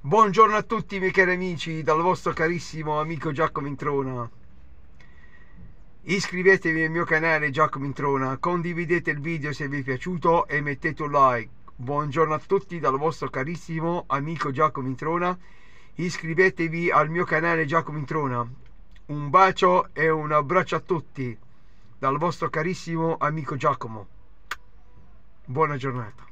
Buongiorno a tutti miei cari amici dal vostro carissimo amico Giacomo Introna. Iscrivetevi al mio canale Giacomo Introna, condividete il video se vi è piaciuto e mettete un like. Buongiorno a tutti dal vostro carissimo amico Giacomo Introna. Iscrivetevi al mio canale Giacomo Introna. Un bacio e un abbraccio a tutti dal vostro carissimo amico Giacomo. Buona giornata.